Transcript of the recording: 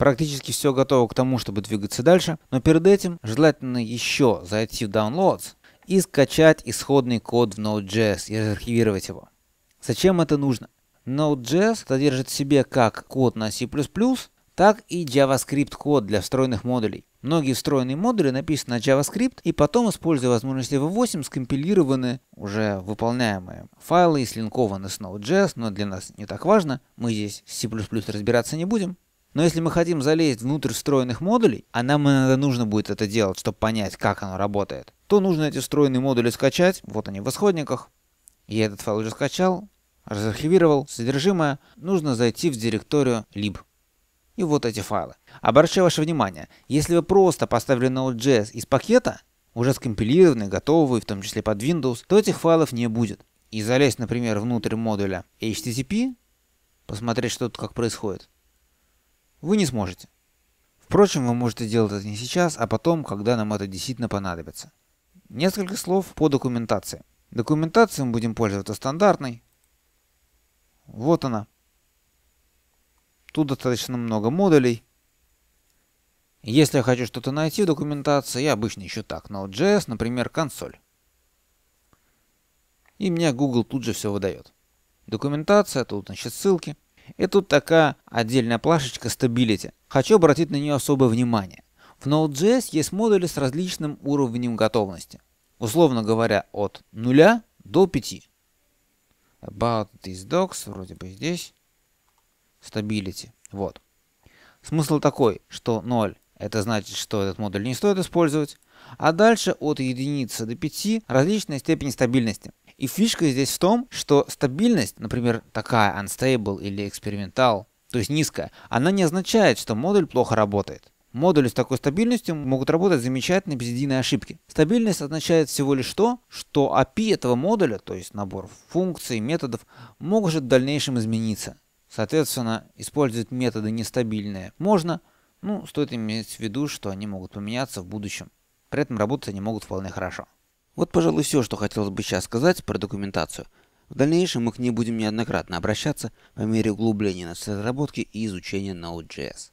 Практически все готово к тому, чтобы двигаться дальше, но перед этим желательно еще зайти в Downloads и скачать исходный код в Node.js и архивировать его. Зачем это нужно? Node.js содержит в себе как код на C++, так и JavaScript код для встроенных модулей. Многие встроенные модули написаны на JavaScript и потом, используя возможности V8, скомпилированы уже выполняемые файлы и слинкованы с Node.js, но для нас не так важно, мы здесь с C++ разбираться не будем. Но если мы хотим залезть внутрь встроенных модулей, а нам иногда нужно будет это делать, чтобы понять, как оно работает, то нужно эти встроенные модули скачать, вот они в исходниках. Я этот файл уже скачал, разархивировал содержимое, нужно зайти в директорию lib. И вот эти файлы. Обращаю ваше внимание, если вы просто поставили Node.js из пакета, уже скомпилированный, готовый, в том числе под Windows, то этих файлов не будет. И залезть, например, внутрь модуля HTTP, посмотреть, что тут как происходит, вы не сможете. Впрочем, вы можете делать это не сейчас, а потом, когда нам это действительно понадобится. Несколько слов по документации. Документацию мы будем пользоваться стандартной. Вот она. Тут достаточно много модулей. Если я хочу что-то найти в документации, я обычно ищу так, Node.js, например, консоль. И мне Google тут же все выдает. Документация, тут значит ссылки. И тут такая отдельная плашечка Stability. Хочу обратить на нее особое внимание. В Node.js есть модули с различным уровнем готовности. Условно говоря, от 0 до 5. About these docs, вроде бы здесь. Stability. Вот. Смысл такой, что 0 это значит, что этот модуль не стоит использовать. А дальше от единицы до 5 различная степень стабильности. И фишка здесь в том, что стабильность, например, такая unstable или experimental, то есть низкая, она не означает, что модуль плохо работает. Модули с такой стабильностью могут работать замечательно без единой ошибки. Стабильность означает всего лишь то, что API этого модуля, то есть набор функций, методов, может в дальнейшем измениться. Соответственно, использовать методы нестабильные можно, ну, стоит иметь в виду, что они могут поменяться в будущем. При этом работать они могут вполне хорошо. Вот, пожалуй, все, что хотелось бы сейчас сказать про документацию. В дальнейшем мы к ней будем неоднократно обращаться по мере углубления нашей разработки и изучения Node.js.